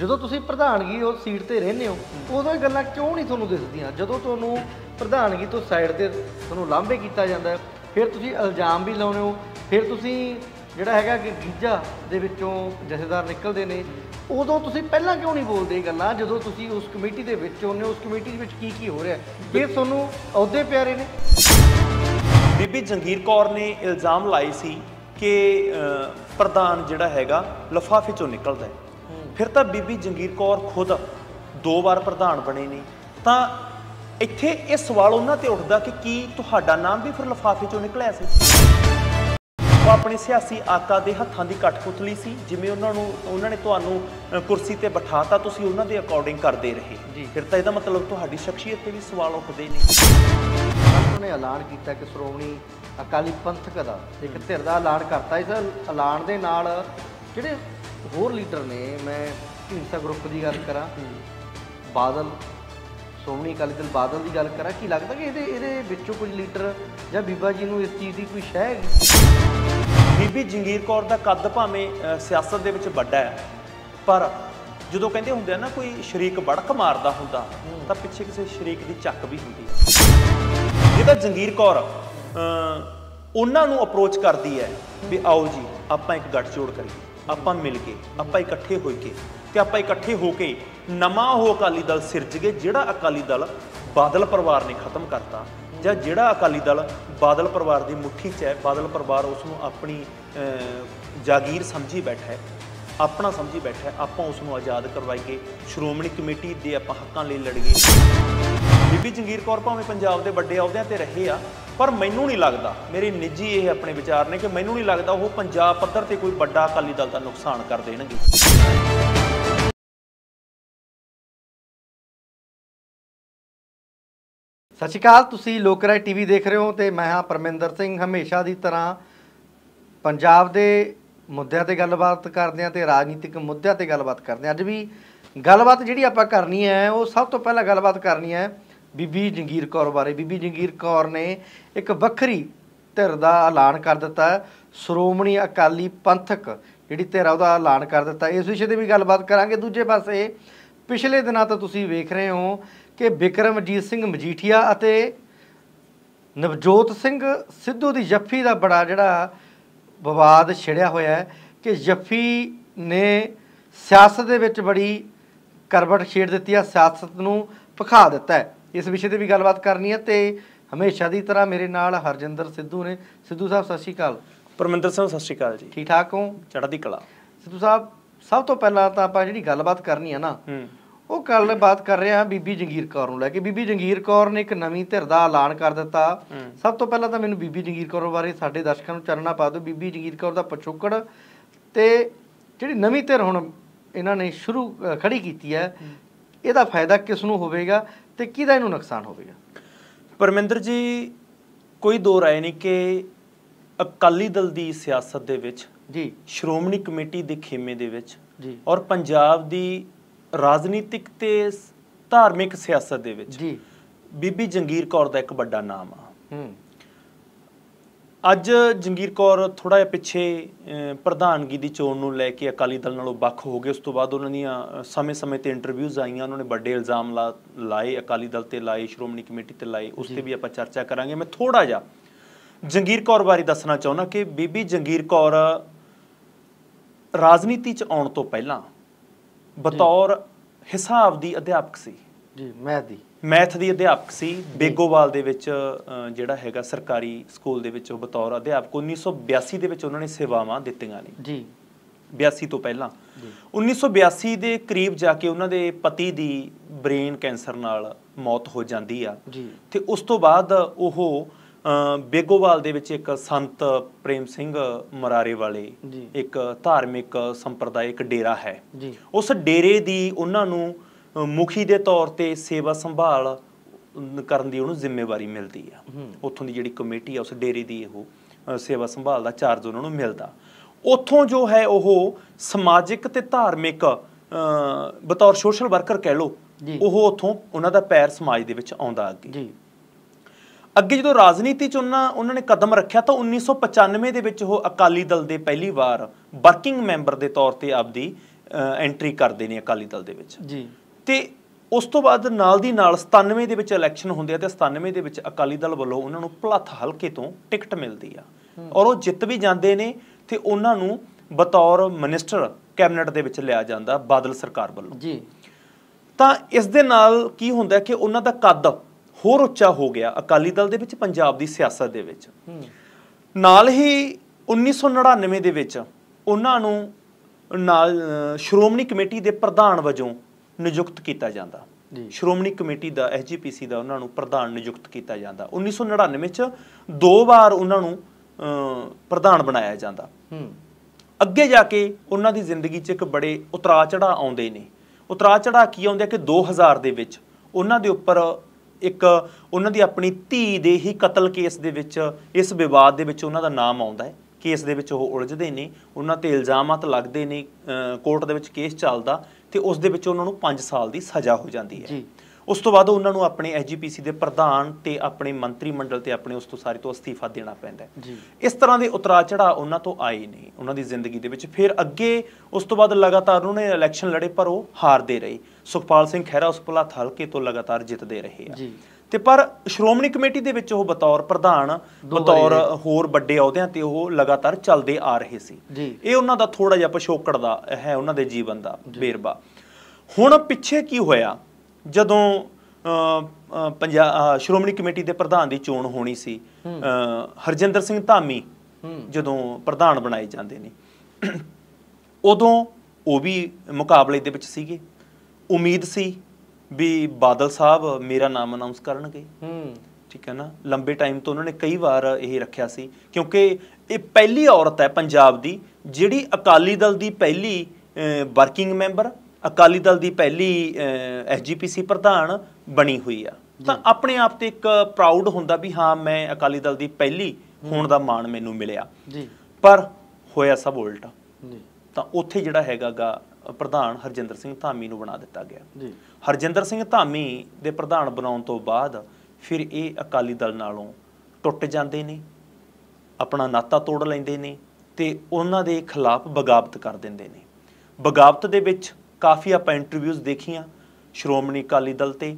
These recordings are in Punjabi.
ਜਦੋਂ ਤੁਸੀਂ ਪ੍ਰਧਾਨਗੀ ਉਹ ਸੀਟ ਤੇ ਰਹਿੰਦੇ ਹੋ ਉਦੋਂ ਇਹ ਗੱਲਾਂ ਕਿਉਂ ਨਹੀਂ ਤੁਹਾਨੂੰ ਦਿਸਦੀਆਂ ਜਦੋਂ ਤੁਹਾਨੂੰ ਪ੍ਰਧਾਨਗੀ ਤੋਂ ਸਾਈਡ ਤੇ ਤੁਹਾਨੂੰ ਲਾਂਭੇ ਕੀਤਾ ਜਾਂਦਾ ਫਿਰ ਤੁਸੀਂ ਇਲਜ਼ਾਮ ਵੀ ਲਾਉਂਦੇ ਹੋ ਫਿਰ ਤੁਸੀਂ ਜਿਹੜਾ ਹੈਗਾ ਕਿ ਗੀਜਾ ਦੇ ਵਿੱਚੋਂ ਜਥੇਦਾਰ ਨਿਕਲਦੇ ਨੇ ਉਦੋਂ ਤੁਸੀਂ ਪਹਿਲਾਂ ਕਿਉਂ ਨਹੀਂ ਬੋਲਦੇ ਗੱਲਾਂ ਜਦੋਂ ਤੁਸੀਂ ਉਸ ਕਮੇਟੀ ਦੇ ਵਿੱਚ ਹੋਨੇ ਉਸ ਕਮੇਟੀ ਦੇ ਵਿੱਚ ਕੀ ਕੀ ਹੋ ਰਿਹਾ ਇਹ ਤੁਹਾਨੂੰ ਅਹੁਦੇ ਪਿਆਰੇ ਨੇ ਬੀਬੀ ਜੰਗੀਰ ਕੌਰ ਨੇ ਇਲਜ਼ਾਮ ਲਾਈ ਸੀ ਕਿ ਪ੍ਰਧਾਨ ਜਿਹੜਾ ਹੈਗਾ ਲਫਾਫੇ ਚੋਂ ਨਿਕਲਦਾ ਹੈ ਫਿਰ ਤਾਂ ਬੀਬੀ ਜੰਗੀਰ ਕੌਰ ਖੁਦ ਦੋ ਵਾਰ ਪ੍ਰਧਾਨ ਬਣੇ ਨੇ ਤਾਂ ਇੱਥੇ ਇਹ ਸਵਾਲ ਉਹਨਾਂ ਤੇ ਉੱਠਦਾ ਕਿ ਕੀ ਤੁਹਾਡਾ ਨਾਮ ਵੀ ਫਿਰ ਲਫਾਫੇ ਚੋਂ ਨਿਕਲਿਆ ਸੀ ਉਹ ਆਪਣੇ ਸਿਆਸੀ ਆਕਾ ਦੇ ਹੱਥਾਂ ਦੀ ਕਟਪੁਤਲੀ ਸੀ ਜਿਵੇਂ ਉਹਨਾਂ ਨੂੰ ਉਹਨਾਂ ਨੇ ਤੁਹਾਨੂੰ ਕੁਰਸੀ ਤੇ ਬਿਠਾਤਾ ਤੁਸੀਂ ਉਹਨਾਂ ਦੇ ਅਕੋਰਡਿੰਗ ਕਰਦੇ ਰਹੇ ਫਿਰ ਤਾਂ ਇਹਦਾ ਮਤਲਬ ਤੁਹਾਡੀ ਸ਼ਖਸੀਅਤ ਤੇ ਵੀ ਸਵਾਲ ਉੱਠਦੇ ਨੇ ਉਹਨੇ ਐਲਾਨ ਕੀਤਾ ਕਿ ਸ਼੍ਰੋਮਣੀ ਅਕਾਲੀ ਪੰਥਕ ਦਾ ਇੱਕ ਧਿਰ ਦਾ ਐਲਾਨ ਕਰਤਾ ਇਸ ਐਲਾਨ ਦੇ ਨਾਲ ਜਿਹੜੇ ਹੋਰ ਲੀਡਰ ਨੇ ਮੈਂ ਹਿੰਸਾ ਗਰੁੱਪ ਦੀ ਗੱਲ ਕਰਾਂ ਬਾਦਲ ਸੋਮਣੀ ਕਾਲੀ ਦਲ ਬਾਦਲ ਦੀ ਗੱਲ ਕਰਾਂ ਕੀ ਲੱਗਦਾ ਕਿ ਇਹਦੇ ਇਹਦੇ ਵਿੱਚੋਂ ਕੁਝ ਲੀਡਰ ਜਾਂ ਬੀਬਾ ਜੀ ਨੂੰ ਇਸ ਚੀਜ਼ ਦੀ ਕੋਈ ਸ਼ੈ ਬੀਬੀ ਜੰਗੀਰ ਕੌਰ ਦਾ ਕੱਦ ਭਾਵੇਂ ਸਿਆਸਤ ਦੇ ਵਿੱਚ ਵੱਡਾ ਹੈ ਪਰ ਜਦੋਂ ਕਹਿੰਦੇ ਹੁੰਦੇ ਆ ਨਾ ਕੋਈ ਸ਼ਰੀਕ ਵੜਕ ਮਾਰਦਾ ਹੁੰਦਾ ਤਾਂ ਪਿੱਛੇ ਕਿਸੇ ਸ਼ਰੀਕ ਦੀ ਚੱਕ ਵੀ ਹੁੰਦੀ ਹੈ ਤਾਂ ਜੰਗੀਰ ਕੌਰ ਉਹਨਾਂ ਨੂੰ ਅਪਰੋਚ ਕਰਦੀ ਹੈ ਵੀ ਆਓ ਜੀ ਆਪਾਂ ਇੱਕ ਗੱਠ ਜੋੜ ਕਰੀਏ ਆਪਾਂ ਮਿਲ ਕੇ ਆਪਾਂ ਇਕੱਠੇ ਹੋ ਕੇ ਤੇ ਆਪਾਂ ਇਕੱਠੇ ਹੋ ਕੇ ਨਵਾਂ ਉਹ ਅਕਾਲੀ ਦਲ ਸਿਰਜ ਗਏ ਜਿਹੜਾ ਅਕਾਲੀ ਦਲ ਬਾਦਲ ਪਰਿਵਾਰ ਨੇ ਖਤਮ ਕਰਤਾ ਜਾਂ ਜਿਹੜਾ ਅਕਾਲੀ ਦਲ ਬਾਦਲ ਪਰਿਵਾਰ ਦੀ ਮੁੱਠੀ 'ਚ ਹੈ ਬਾਦਲ ਪਰਿਵਾਰ ਉਸ ਨੂੰ ਆਪਣੀ ਜਾਗੀਰ ਸਮਝੀ ਬੈਠਾ ਹੈ ਆਪਣਾ ਸਮਝੀ ਬੈਠਾ ਹੈ ਆਪਾਂ ਉਸ ਨੂੰ ਆਜ਼ਾਦ ਕੇ ਸ਼੍ਰੋਮਣੀ ਕਮੇਟੀ ਦੇ ਆਪਾਂ ਹੱਕਾਂ ਲਈ ਲੜੀਏ ਬੀਬੀ ਜੰਗੀਰ ਕੌਰ ਭਾਵੇਂ ਪੰਜਾਬ ਦੇ ਵੱਡੇ ਅਹੁਦਿਆਂ ਤੇ ਰਹੇ ਆ ਪਰ ਮੈਨੂੰ ਨਹੀਂ ਲੱਗਦਾ ਮੇਰੇ ਨਿੱਜੀ ਇਹ ਆਪਣੇ ਵਿਚਾਰ ਨੇ ਕਿ ਮੈਨੂੰ ਨਹੀਂ ਲੱਗਦਾ ਉਹ ਪੰਜਾਬ ਪੱਧਰ ਤੇ ਕੋਈ ਵੱਡਾ ਅਕਾਲੀ ਦਲ ਦਾ ਨੁਕਸਾਨ ਕਰ ਦੇਣਗੇ ਸਤਿ ਸ਼੍ਰੀ ਅਕਾਲ ਤੁਸੀਂ ਲੋਕ ਟੀਵੀ ਦੇਖ ਰਹੇ ਹੋ ਤੇ ਮੈਂ ਹਾਂ ਪਰਮਿੰਦਰ ਸਿੰਘ ਹਮੇਸ਼ਾ ਦੀ ਤਰ੍ਹਾਂ ਪੰਜਾਬ ਦੇ ਮੁੱਦਿਆਂ ਤੇ ਗੱਲਬਾਤ ਕਰਦੇ ਆ ਤੇ ਰਾਜਨੀਤਿਕ ਮੁੱਦਿਆਂ ਤੇ ਗੱਲਬਾਤ ਕਰਦੇ ਆ ਅੱਜ ਵੀ ਗੱਲਬਾਤ ਜਿਹੜੀ ਆਪਾਂ ਕਰਨੀ ਹੈ ਉਹ ਸਭ ਤੋਂ ਪਹਿਲਾਂ ਗੱਲਬਾਤ ਕਰਨੀ ਹੈ ਬੀਬੀ ਜੰਗੀਰ ਕੌਰ ਬਾਰੇ ਬੀਬੀ ਜੰਗੀਰ ਕੌਰ ਨੇ ਇੱਕ ਵੱਖਰੀ ਧਿਰ ਦਾ ਐਲਾਨ ਕਰ ਦਿੱਤਾ ਸ਼੍ਰੋਮਣੀ ਅਕਾਲੀ ਪੰਥਕ ਜਿਹੜੀ ਧਿਰ ਉਹਦਾ ਐਲਾਨ ਕਰ ਦਿੱਤਾ ਇਸ ਵਿਸ਼ੇ ਤੇ ਵੀ ਗੱਲਬਾਤ ਕਰਾਂਗੇ ਦੂਜੇ ਪਾਸੇ ਪਿਛਲੇ ਦਿਨਾਂ ਤੋਂ ਤੁਸੀਂ ਵੇਖ ਰਹੇ ਹੋ ਕਿ ਬਿਕਰਮਜੀਤ ਸਿੰਘ ਮਜੀਠੀਆ ਅਤੇ ਨਵਜੋਤ ਸਿੰਘ ਸਿੱਧੂ ਦੀ ਜੱਫੀ ਦਾ ਬੜਾ ਜਿਹੜਾ ਵਿਵਾਦ ਛਿੜਿਆ ਹੋਇਆ ਹੈ ਕਿ ਜੱਫੀ ਨੇ ਸਿਆਸਤ ਦੇ ਵਿੱਚ ਬੜੀ ਕਰਵਟ ਛੇੜ ਦਿੱਤੀ ਆ ਸਿਆਸਤ ਨੂੰ ਭਖਾ ਦਿੱਤਾ ਹੈ ਇਸ ਵਿਸ਼ੇ ਤੇ ਵੀ ਗੱਲਬਾਤ ਕਰਨੀ ਹੈ ਤੇ ਹਮੇਸ਼ਾ ਦੀ ਤਰ੍ਹਾਂ ਮੇਰੇ ਨਾਲ ਹਰਜਿੰਦਰ ਸਿੱਧੂ ਨੇ ਸਿੱਧੂ ਸਾਹਿਬ ਸਤਿ ਸ਼੍ਰੀ ਅਕਾਲ ਪਰਮਿੰਦਰ ਸਿੰਘ ਸਤਿ ਸ਼੍ਰੀ ਅਕਾਲ ਜੀ ਠੀਕ ਠਾਕ ਹੋ ਚੜ੍ਹਦੀ ਕਲਾ ਸਿੱਧੂ ਸਾਹਿਬ ਸਭ ਤੋਂ ਪਹਿਲਾਂ ਤਾਂ ਆਪਾਂ ਜਿਹੜੀ ਗੱਲਬਾਤ ਕਰਨੀ ਹੈ ਨਾ ਉਹ ਕੱਲ ਬਾਤ ਕਰ ਰਹੇ ਆ ਬੀਬੀ ਜੰਗੀਰ ਕੌਰ ਨੂੰ ਲੈ ਕੇ ਬੀਬੀ ਜੰਗੀਰ ਕੌਰ ਨੇ ਇੱਕ ਨਵੀਂ ਧਿਰ ਦਾ ਐਲਾਨ ਕਰ ਦਿੱਤਾ ਸਭ ਤੋਂ ਪਹਿਲਾਂ ਤਾਂ ਮੈਨੂੰ ਬੀਬੀ ਜੰਗੀਰ ਕੌਰ ਬਾਰੇ ਸਾਡੇ ਦਰਸ਼ਕਾਂ ਨੂੰ ਚਰਨਾ ਪਾ ਦਿਓ ਬੀਬੀ ਜੰਗੀਰ ਕੌਰ ਦਾ ਪਛੋਕੜ ਤੇ ਜਿਹੜੀ ਨਵੀਂ ਧਿਰ ਹੁਣ ਇਹਨਾਂ ਨੇ ਸ਼ੁਰੂ ਖੜੀ ਕੀਤੀ ਹੈ ਇਹਦਾ ਫਾਇਦਾ ਕਿਸ ਨੂੰ ਹੋਵੇਗਾ ਤੇ ਕਿਹਦਾ ਇਹਨੂੰ ਨੁਕਸਾਨ ਹੋਵੇਗਾ ਪਰਮਿੰਦਰ ਜੀ ਕੋਈ ਦੋ ਰਾਏ ਨਹੀਂ ਕਿ ਅਕਾਲੀ ਦਲ ਦੀ ਸਿਆਸਤ ਦੇ ਵਿੱਚ ਜੀ ਸ਼੍ਰੋਮਣੀ ਕਮੇਟੀ ਦੇ ਖੇਮੇ ਦੇ ਵਿੱਚ ਜੀ ਔਰ ਪੰਜਾਬ ਦੀ ਰਾਜਨੀਤਿਕ ਤੇ ਧਾਰਮਿਕ ਸਿਆਸਤ ਦੇ ਵਿੱਚ ਜੀ ਬੀਬੀ ਜੰਗੀਰ ਕੌਰ ਦਾ ਇੱਕ ਵੱਡਾ ਨਾਮ ਆ ਹੂੰ ਅੱਜ ਜੰਗੀਰ ਕੌਰ ਥੋੜਾ ਜਿਹਾ ਪਿੱਛੇ ਪ੍ਰਧਾਨਗੀ ਦੀ ਚੋਣ ਨੂੰ ਲੈ ਕੇ ਅਕਾਲੀ ਦਲ ਨਾਲੋਂ ਵੱਖ ਹੋ ਗਏ ਉਸ ਤੋਂ ਬਾਅਦ ਉਹਨਾਂ ਦੀਆਂ ਸਮੇਂ-ਸਮੇਂ ਤੇ ਇੰਟਰਵਿਊਜ਼ ਆਈਆਂ ਉਹਨਾਂ ਨੇ ਵੱਡੇ ਇਲਜ਼ਾਮ ਲਾਏ ਅਕਾਲੀ ਦਲ ਤੇ ਲਾਏ ਸ਼੍ਰੋਮਣੀ ਕਮੇਟੀ ਤੇ ਲਾਏ ਉਸ ਤੇ ਵੀ ਆਪਾਂ ਚਰਚਾ ਕਰਾਂਗੇ ਮੈਂ ਥੋੜਾ ਜਿਹਾ ਜੰਗੀਰ ਕੌਰ ਬਾਰੇ ਦੱਸਣਾ ਚਾਹੁੰਦਾ ਕਿ ਬੀਬੀ ਜੰਗੀਰ ਕੌਰ ਰਾਜਨੀਤੀ 'ਚ ਆਉਣ ਤੋਂ ਪਹਿਲਾਂ ਬਤੌਰ ਹਿਸਾਬ ਦੀ ਅਧਿਆਪਕ ਸੀ ਜੀ ਮੈਂ ਦੀ ਮੈਥ ਦੀ ਅਧਿਆਪਕ ਸੀ ਬੇਗੋਵਾਲ ਦੇ ਵਿੱਚ ਜਿਹੜਾ ਹੈਗਾ ਸਰਕਾਰੀ ਸਕੂਲ ਦੇ ਵਿੱਚ ਉਹ ਬਤੌਰ ਅਧਿਆਪਕ 1982 ਦੇ ਵਿੱਚ ਉਹਨਾਂ ਨੇ ਸੇਵਾਵਾਂ ਦਿੱਤੀਆਂ ਨੇ ਜੀ 82 ਤੋਂ ਪਹਿਲਾਂ 1982 ਦੇ ਕਰੀਬ ਜਾ ਕੇ ਉਹਨਾਂ ਦੇ ਪਤੀ ਦੀ ਬ੍ਰੇਨ ਕੈਂਸਰ ਨਾਲ ਮੌਤ ਹੋ ਜਾਂਦੀ ਆ ਜੀ ਤੇ ਉਸ ਤੋਂ ਬਾਅਦ ਉਹ ਬੇਗੋਵਾਲ ਦੇ ਵਿੱਚ ਇੱਕ ਸੰਤ ਪ੍ਰੇਮ ਸਿੰਘ ਮਰਾਰੇ ਵਾਲੇ ਇੱਕ ਧਾਰਮਿਕ ਸੰਪਰਦਾਇਕ ਡੇਰਾ ਹੈ ਉਸ ਡੇਰੇ ਦੀ ਉਹਨਾਂ ਨੂੰ ਮੁਖੀ ਦੇ ਤੌਰ ਤੇ ਸੇਵਾ ਸੰਭਾਲ ਕਰਨ ਦੀ ਉਹਨੂੰ ਜ਼ਿੰਮੇਵਾਰੀ ਮਿਲਦੀ ਆ ਉੱਥੋਂ ਦੀ ਜਿਹੜੀ ਕਮੇਟੀ ਆ ਉਸ ਡੇਰੇ ਦੀ ਉਹ ਸੇਵਾ ਸੰਭਾਲ ਦਾ ਚਾਰਜ ਉਹਨਾਂ ਨੂੰ ਮਿਲਦਾ ਉੱਥੋਂ ਜੋ ਹੈ ਉਹ ਸਮਾਜਿਕ ਤੇ ਧਾਰਮਿਕ ਬਤੌਰ ਸੋਸ਼ਲ ਵਰਕਰ ਕਹਿ ਲੋ ਉਹ ਉੱਥੋਂ ਉਹਨਾਂ ਦਾ ਪੈਰ ਸਮਾਜ ਦੇ ਵਿੱਚ ਆਉਂਦਾ ਅੱਗੇ ਜੀ ਅੱਗੇ ਜਦੋਂ ਰਾਜਨੀਤੀ ਚ ਉਹਨਾਂ ਉਹਨਾਂ ਨੇ ਕਦਮ ਰੱਖਿਆ ਤਾਂ 1995 ਦੇ ਵਿੱਚ ਉਹ ਅਕਾਲੀ ਦਲ ਦੇ ਪਹਿਲੀ ਵਾਰ ਵਰਕਿੰਗ ਮੈਂਬਰ ਦੇ ਤੌਰ ਤੇ ਆਪਦੀ ਐਂਟਰੀ ਕਰਦੇ ਨੇ ਅਕਾਲੀ ਦਲ ਦੇ ਵਿੱਚ ਜੀ ਤੇ ਉਸ ਤੋਂ ਬਾਅਦ ਨਾਲ ਦੀ ਨਾਲ 97 ਦੇ ਵਿੱਚ ਇਲੈਕਸ਼ਨ ਹੁੰਦੇ ਆ ਤੇ 97 ਦੇ ਵਿੱਚ ਅਕਾਲੀ ਦਲ ਵੱਲੋਂ ਉਹਨਾਂ ਨੂੰ ਭਲੱਥ ਹਲਕੇ ਤੋਂ ਟਿਕਟ ਮਿਲਦੀ ਆ ਔਰ ਉਹ ਜਿੱਤ ਵੀ ਜਾਂਦੇ ਨੇ ਤੇ ਉਹਨਾਂ ਨੂੰ ਬਤੌਰ ਮਿਨਿਸਟਰ ਕੈਬਨਿਟ ਦੇ ਵਿੱਚ ਲਿਆ ਜਾਂਦਾ ਬਾਦਲ ਸਰਕਾਰ ਵੱਲੋਂ ਜੀ ਤਾਂ ਇਸ ਦੇ ਨਾਲ ਕੀ ਹੁੰਦਾ ਕਿ ਉਹਨਾਂ ਦਾ ਕੱਦ ਹੋਰ ਉੱਚਾ ਹੋ ਗਿਆ ਅਕਾਲੀ ਦਲ ਦੇ ਵਿੱਚ ਪੰਜਾਬ ਦੀ ਸਿਆਸਤ ਦੇ ਵਿੱਚ ਨਾਲ ਹੀ 1999 ਦੇ ਵਿੱਚ ਉਹਨਾਂ ਨੂੰ ਨਾਲ ਸ਼੍ਰੋਮਣੀ ਕਮੇਟੀ ਦੇ ਪ੍ਰਧਾਨ ਵਜੋਂ ਨਿਯੁਕਤ ਕੀਤਾ ਜਾਂਦਾ ਸ਼੍ਰੋਮਣੀ ਕਮੇਟੀ ਦਾ ਐਸਜੀਪੀਸੀ ਦਾ ਉਹਨਾਂ ਨੂੰ ਪ੍ਰਧਾਨ ਨਿਯੁਕਤ ਕੀਤਾ ਜਾਂਦਾ 1999 ਚ ਦੋ ਵਾਰ ਉਹਨਾਂ ਨੂੰ ਪ੍ਰਧਾਨ ਬਣਾਇਆ ਜਾਂਦਾ ਅੱਗੇ ਜਾ ਕੇ ਉਹਨਾਂ ਦੀ ਜ਼ਿੰਦਗੀ 'ਚ ਇੱਕ ਬੜੇ ਉਤਰਾ ਚੜਾ ਆਉਂਦੇ ਨੇ ਉਤਰਾ ਚੜਾ ਕੀ ਆਉਂਦੇ ਕਿ 2000 ਦੇ ਵਿੱਚ ਉਹਨਾਂ ਦੇ ਉੱਪਰ ਇੱਕ ਉਹਨਾਂ ਦੀ ਆਪਣੀ ਧੀ ਦੇ ਹੀ ਕਤਲ ਕੇਸ ਦੇ ਵਿੱਚ ਇਸ ਵਿਵਾਦ ਦੇ ਵਿੱਚ ਉਹਨਾਂ ਦਾ ਨਾਮ ਆਉਂਦਾ ਹੈ ਕੇਸ ਦੇ ਵਿੱਚ ਉਹ ਉਲਝਦੇ ਨੇ ਉਹਨਾਂ ਤੇ ਇਲਜ਼ਾਮਤ ਲੱਗਦੇ ਨੇ ਕੋਰਟ ਦੇ ਵਿੱਚ ਕੇਸ ਚੱਲਦਾ ਤੇ ਉਸ ਦੇ ਵਿੱਚ ਉਹਨਾਂ ਨੂੰ 5 ਸਾਲ ਦੀ ਸਜ਼ਾ ਹੋ ਜਾਂਦੀ ਹੈ ਉਸ ਤੋਂ ਬਾਅਦ ਉਹਨਾਂ ਨੂੰ ਆਪਣੇ ਐਜੀਪੀਸੀ ਦੇ ਪ੍ਰਧਾਨ ਤੇ ਆਪਣੇ ਮੰਤਰੀ ਮੰਡਲ ਤੇ ਆਪਣੇ ਉਸ ਤੋਂ ਸਾਰੇ ਤੋਂ ਅਸਤੀਫਾ ਦੇਣਾ ਪੈਂਦਾ ਹੈ ਇਸ ਤਰ੍ਹਾਂ ਦੇ ਉਤਰਾ ਚੜਾ ਉਹਨਾਂ ਤੋਂ ਆਏ ਨਹੀਂ ਉਹਨਾਂ ਦੀ ਜ਼ਿੰਦਗੀ ਦੇ ਵਿੱਚ ਫਿਰ ਅੱਗੇ ਉਸ ਤੋਂ ਬਾਅਦ ਲਗਾਤਾਰ ਉਹਨੇ ਇਲੈਕਸ਼ਨ ਲੜੇ ਪਰ ਉਹ ਹਾਰਦੇ ਰਹੇ ਸੁਖਪਾਲ ਸਿੰਘ ਖਹਿਰਾ ਉਸ ਪਲਾਥ ਹਲਕੇ ਤੋਂ ਲਗਾਤਾਰ ਜਿੱਤਦੇ ਰਹੇ ਆ ਤੇ ਪਰ ਸ਼੍ਰੋਮਣੀ ਕਮੇਟੀ ਦੇ ਵਿੱਚ ਉਹ ਬਤੌਰ ਪ੍ਰਧਾਨ ਬਤੌਰ ਹੋਰ ਵੱਡੇ ਅਹੁਦਿਆਂ ਤੇ ਉਹ ਲਗਾਤਾਰ ਚੱਲਦੇ ਆ ਰਹੇ ਸੀ ਇਹ ਉਹਨਾਂ ਦਾ ਥੋੜਾ ਜਿਹਾ ਪਛੋਕੜ ਦਾ ਹੈ ਉਹਨਾਂ ਦੇ ਜੀਵਨ ਦਾ ਬੇਰਬਾ ਹੁਣ ਪਿੱਛੇ ਕੀ ਹੋਇਆ ਜਦੋਂ ਪੰਜਾਬ ਸ਼੍ਰੋਮਣੀ ਕਮੇਟੀ ਦੇ ਪ੍ਰਧਾਨ ਦੀ ਚੋਣ ਹੋਣੀ ਸੀ ਹਰਜਿੰਦਰ ਸਿੰਘ ਧਾਮੀ ਜਦੋਂ ਪ੍ਰਧਾਨ ਬਣਾਏ ਜਾਂਦੇ ਨੇ ਉਦੋਂ ਉਹ ਵੀ ਮੁਕਾਬਲੇ ਦੇ ਵਿੱਚ ਸੀਗੇ ਉਮੀਦ ਸੀ ਵੀ ਬਾਦਲ ਸਾਹਿਬ ਮੇਰਾ ਨਾਮ ਅਨਾਉਂਸ ਕਰਨਗੇ ਹੂੰ ਠੀਕ ਹੈ ਨਾ ਲੰਬੇ ਟਾਈਮ ਤੋਂ ਉਹਨਾਂ ਨੇ ਕਈ ਵਾਰ ਇਹ ਰੱਖਿਆ ਸੀ ਕਿਉਂਕਿ ਇਹ ਪਹਿਲੀ ਔਰਤ ਹੈ ਪੰਜਾਬ ਦੀ ਜਿਹੜੀ ਅਕਾਲੀ ਦਲ ਦੀ ਪਹਿਲੀ ਵਰਕਿੰਗ ਮੈਂਬਰ ਅਕਾਲੀ ਦਲ ਦੀ ਪਹਿਲੀ ਐਸਜੀਪੀਸੀ ਪ੍ਰਧਾਨ ਬਣੀ ਹੋਈ ਆ ਤਾਂ ਆਪਣੇ ਆਪ ਤੇ ਇੱਕ ਪ੍ਰਾਊਡ ਹੁੰਦਾ ਵੀ ਹਾਂ ਮੈਂ ਅਕਾਲੀ ਦਲ ਦੀ ਪਹਿਲੀ ਹੋਣ ਦਾ ਮਾਣ ਮੈਨੂੰ ਮਿਲਿਆ ਜੀ ਪਰ ਹੋਇਆ ਸਭ ਉਲਟਾ ਜੀ ਤਾਂ ਉੱਥੇ ਜਿਹੜਾ ਹੈਗਾਗਾ ਪ੍ਰਧਾਨ ਹਰਜਿੰਦਰ ਸਿੰਘ ਧਾਮੀ ਨੂੰ ਬਣਾ ਦਿੱਤਾ ਗਿਆ ਜੀ ਹਰਜਿੰਦਰ ਸਿੰਘ ਧਾਮੀ ਦੇ ਪ੍ਰਧਾਨ ਬਣਾਉਣ ਤੋਂ ਬਾਅਦ ਫਿਰ ਇਹ ਅਕਾਲੀ ਦਲ ਨਾਲੋਂ ਟੁੱਟ ਜਾਂਦੇ ਨੇ ਆਪਣਾ ਨਾਤਾ ਤੋੜ ਲੈਂਦੇ ਨੇ ਤੇ ਉਹਨਾਂ ਦੇ ਖਿਲਾਫ ਬਗਾਵਤ ਕਰ ਦਿੰਦੇ ਨੇ ਬਗਾਵਤ ਦੇ ਵਿੱਚ ਕਾਫੀ ਆਪਾਂ ਇੰਟਰਵਿਊਜ਼ ਦੇਖੀਆਂ ਸ਼੍ਰੋਮਣੀ ਅਕਾਲੀ ਦਲ ਤੇ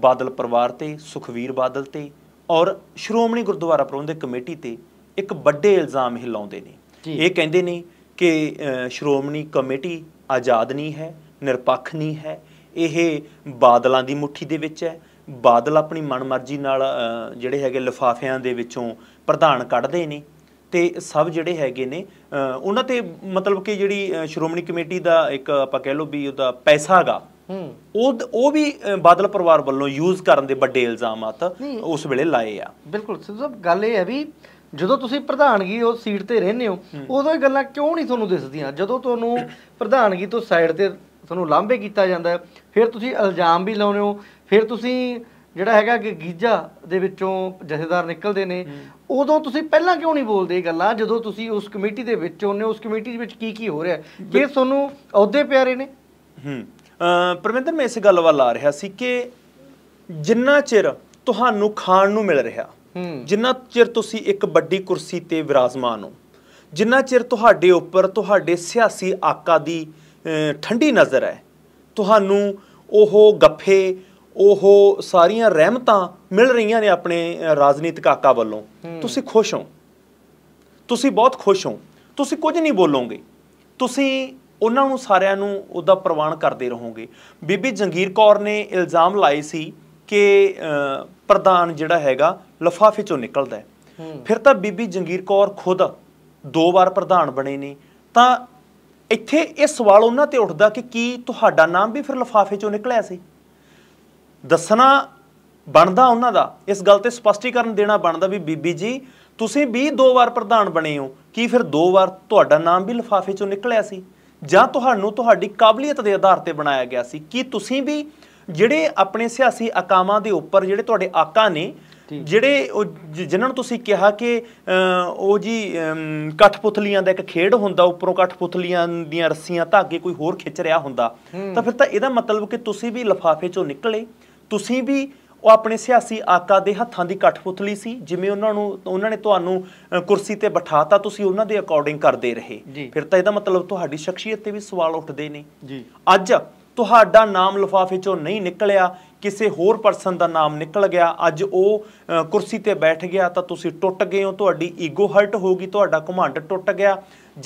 ਬਾਦਲ ਪਰਿਵਾਰ ਤੇ ਸੁਖਵੀਰ ਬਾਦਲ ਤੇ ਔਰ ਸ਼੍ਰੋਮਣੀ ਗੁਰਦੁਆਰਾ ਪ੍ਰਬੰਧਕ ਕਮੇਟੀ ਤੇ ਇੱਕ ਵੱਡੇ ਇਲਜ਼ਾਮ ਹਿਲਾਉਂਦੇ ਨੇ ਇਹ ਕਹਿੰਦੇ ਨੇ ਕਿ ਸ਼੍ਰੋਮਣੀ ਕਮੇਟੀ ਆਜ਼ਾਦ ਨਹੀਂ ਹੈ ਨਿਰਪੱਖ ਨਹੀਂ ਹੈ ਇਹ ਬਾਦਲਾਂ ਦੀ ਮੁਠੀ ਦੇ ਵਿੱਚ ਹੈ ਬਾਦਲ ਆਪਣੀ ਮਨਮਰਜ਼ੀ ਨਾਲ ਜਿਹੜੇ ਹੈਗੇ ਲਫਾਫਿਆਂ ਦੇ ਵਿੱਚੋਂ ਪ੍ਰਧਾਨ ਕੱਢਦੇ ਨੇ ਤੇ ਸਭ ਜਿਹੜੇ ਹੈਗੇ ਨੇ ਉਹਨਾਂ ਤੇ ਮਤਲਬ ਕਿ ਜਿਹੜੀ ਸ਼੍ਰੋਮਣੀ ਕਮੇਟੀ ਦਾ ਇੱਕ ਆਪਾਂ ਕਹਿ ਲਓ ਵੀ ਉਹਦਾ ਪੈਸਾਗਾ ਉਹ ਉਹ ਵੀ ਬਾਦਲ ਪਰਿਵਾਰ ਵੱਲੋਂ ਯੂਜ਼ ਕਰਨ ਦੇ ਵੱਡੇ ਇਲਜ਼ਾਮਾਂਤ ਉਸ ਵੇਲੇ ਲਾਏ ਆ ਬਿਲਕੁਲ ਸਿੱਧੂ ਸਾਹਿਬ ਗੱਲ ਇਹ ਹੈ ਵੀ ਜਦੋਂ ਤੁਸੀਂ ਪ੍ਰਧਾਨਗੀ ਉਹ ਸੀਟ ਤੇ ਰਹਿੰਦੇ ਹੋ ਉਦੋਂ ਇਹ ਗੱਲਾਂ ਕਿਉਂ ਨਹੀਂ ਤੁਹਾਨੂੰ ਦਿਸਦੀਆਂ ਜਦੋਂ ਤੁਹਾਨੂੰ ਪ੍ਰਧਾਨਗੀ ਤੋਂ ਸਾਈਡ ਤੇ ਤੁਹਾਨੂੰ ਲਾਂਭੇ ਕੀਤਾ ਜਾਂਦਾ ਫਿਰ ਤੁਸੀਂ ਇਲਜ਼ਾਮ ਵੀ ਲਾਉਂਦੇ ਹੋ ਫਿਰ ਤੁਸੀਂ ਜਿਹੜਾ ਹੈਗਾ ਕਿ ਗੀਜਾ ਦੇ ਵਿੱਚੋਂ ਜਥੇਦਾਰ ਨਿਕਲਦੇ ਨੇ ਉਦੋਂ ਤੁਸੀਂ ਪਹਿਲਾਂ ਕਿਉਂ ਨਹੀਂ ਬੋਲਦੇ ਇਹ ਗੱਲਾਂ ਜਦੋਂ ਤੁਸੀਂ ਉਸ ਕਮੇਟੀ ਦੇ ਵਿੱਚ ਹੋਨੇ ਉਸ ਕਮੇਟੀ ਦੇ ਵਿੱਚ ਕੀ ਕੀ ਹੋ ਰਿਹਾ ਕਿ ਤੁਹਾਨੂੰ ਅਹੁਦੇ ਪਿਆਰੇ ਨੇ ਹੂੰ ਪਰਮਿੰਦਰ ਮੈਂ ਇਸ ਗੱਲ ਵੱਲ ਆ ਰਿਹਾ ਸੀ ਕਿ ਜਿੰਨਾ ਚਿਰ ਤੁਹਾਨੂੰ ਖਾਣ ਨੂੰ ਮਿਲ ਰਿਹਾ ਜਿੰਨਾ ਚਿਰ ਤੁਸੀਂ ਇੱਕ ਵੱਡੀ ਕੁਰਸੀ ਤੇ ਵਿਰਾਜਮਾਨ ਹੋ ਜਿੰਨਾ ਚਿਰ ਤੁਹਾਡੇ ਉੱਪਰ ਤੁਹਾਡੇ ਸਿਆਸੀ ਆਕਾ ਦੀ ਠੰਡੀ ਨਜ਼ਰ ਹੈ ਤੁਹਾਨੂੰ ਉਹ ਗੱਫੇ ਉਹ ਸਾਰੀਆਂ ਰਹਿਮਤਾਂ ਮਿਲ ਰਹੀਆਂ ਨੇ ਆਪਣੇ ਰਾਜਨੀਤਿਕ ਆਕਾ ਵੱਲੋਂ ਤੁਸੀਂ ਖੁਸ਼ ਹੋ ਤੁਸੀਂ ਬਹੁਤ ਖੁਸ਼ ਹੋ ਤੁਸੀਂ ਕੁਝ ਨਹੀਂ ਬੋਲੋਗੇ ਤੁਸੀਂ ਉਹਨਾਂ ਨੂੰ ਸਾਰਿਆਂ ਨੂੰ ਉਹਦਾ ਪ੍ਰਵਾਨ ਕਰਦੇ ਰਹੋਗੇ ਬੀਬੀ ਜੰਗੀਰ ਕੌਰ ਨੇ ਇਲਜ਼ਾਮ ਲਾਏ ਸੀ ਕਿ ਪ੍ਰਧਾਨ ਜਿਹੜਾ ਹੈਗਾ ਲਫਾਫੇ ਚੋਂ ਨਿਕਲਦਾ ਫਿਰ ਤਾਂ ਬੀਬੀ ਜੰਗੀਰ ਕੌਰ ਖੁਦ ਦੋ ਵਾਰ ਪ੍ਰਧਾਨ ਬਣੇ ਨੇ ਤਾਂ ਇੱਥੇ ਇਹ ਸਵਾਲ ਉਹਨਾਂ ਤੇ ਉੱਠਦਾ ਕਿ ਕੀ ਤੁਹਾਡਾ ਨਾਮ ਵੀ ਫਿਰ ਲਫਾਫੇ ਚੋਂ ਨਿਕਲਿਆ ਸੀ ਦੱਸਣਾ ਬਣਦਾ ਉਹਨਾਂ ਦਾ ਇਸ ਗੱਲ ਤੇ ਸਪਸ਼ਟੀਕਰਨ ਦੇਣਾ ਬਣਦਾ ਵੀ ਬੀਬੀ ਜੀ ਤੁਸੀਂ ਵੀ ਦੋ ਵਾਰ ਪ੍ਰਧਾਨ ਬਣੇ ਹੋ ਕੀ ਫਿਰ ਦੋ ਵਾਰ ਤੁਹਾਡਾ ਨਾਮ ਵੀ ਲਫਾਫੇ ਚੋਂ ਨਿਕਲਿਆ ਸੀ ਜਾਂ ਤੁਹਾਨੂੰ ਤੁਹਾਡੀ ਕਾਬਲੀਅਤ ਦੇ ਆਧਾਰ ਤੇ ਬਣਾਇਆ ਗਿਆ ਸੀ ਕੀ ਤੁਸੀਂ ਵੀ ਜਿਹੜੇ ਆਪਣੇ ਸਿਆਸੀ ਆਕਾਮਾਂ ਦੇ ਉੱਪਰ ਜਿਹੜੇ ਤੁਹਾਡੇ ਆਕਾ ਨੇ ਜਿਹੜੇ ਉਹ ਜਿਨ੍ਹਾਂ ਨੂੰ ਤੁਸੀਂ ਕਿਹਾ ਕਿ ਉਹ ਜੀ ਕਠਪੁਤਲੀਆਂ ਦਾ ਇੱਕ ਖੇਡ ਹੁੰਦਾ ਉੱਪਰੋਂ ਕਠਪੁਤਲੀਆਂ ਦੀਆਂ ਰੱਸੀਆਂ ਧਾਗੇ ਕੋਈ ਹੋਰ ਖਿੱਚ ਰਿਹਾ ਹੁੰਦਾ ਤਾਂ ਫਿਰ ਤਾਂ ਇਹਦਾ ਮਤਲਬ ਕਿ ਤੁਸੀਂ ਵੀ ਲਫਾਫੇ ਚੋਂ ਨਿਕਲੇ ਤੁਸੀਂ ਵੀ ਉਹ ਆਪਣੇ ਸਿਆਸੀ ਆਕਾ ਦੇ ਹੱਥਾਂ ਦੀ ਕਠਪੁਤਲੀ ਸੀ ਜਿਵੇਂ ਉਹਨਾਂ ਨੂੰ ਉਹਨਾਂ ਨੇ ਤੁਹਾਨੂੰ ਕੁਰਸੀ ਤੇ ਬਿਠਾਤਾ ਤੁਸੀਂ ਉਹਨਾਂ ਦੇ ਅਕੋਰਡਿੰਗ ਕਰਦੇ ਰਹੇ ਫਿਰ ਤਾਂ ਇਹਦਾ ਮਤਲਬ ਤੁਹਾਡੀ ਸ਼ਖਸੀਅਤ ਤੇ ਵੀ ਸਵਾਲ ਉੱਠਦੇ ਨੇ ਜੀ ਅੱਜ ਤੁਹਾਡਾ ਨਾਮ ਲਫਾਫੇ ਚੋਂ ਨਹੀਂ ਨਿਕਲਿਆ ਕਿਸੇ ਹੋਰ ਪਰਸਨ ਦਾ ਨਾਮ ਨਿਕਲ ਗਿਆ ਅੱਜ ਉਹ ਕੁਰਸੀ ਤੇ ਬੈਠ ਗਿਆ ਤਾਂ ਤੁਸੀਂ ਟੁੱਟ ਗਏ ਹੋ ਤੁਹਾਡੀ ਈਗੋ ਹਰਟ ਹੋ ਗਈ ਤੁਹਾਡਾ ਘਮੰਡ ਟੁੱਟ ਗਿਆ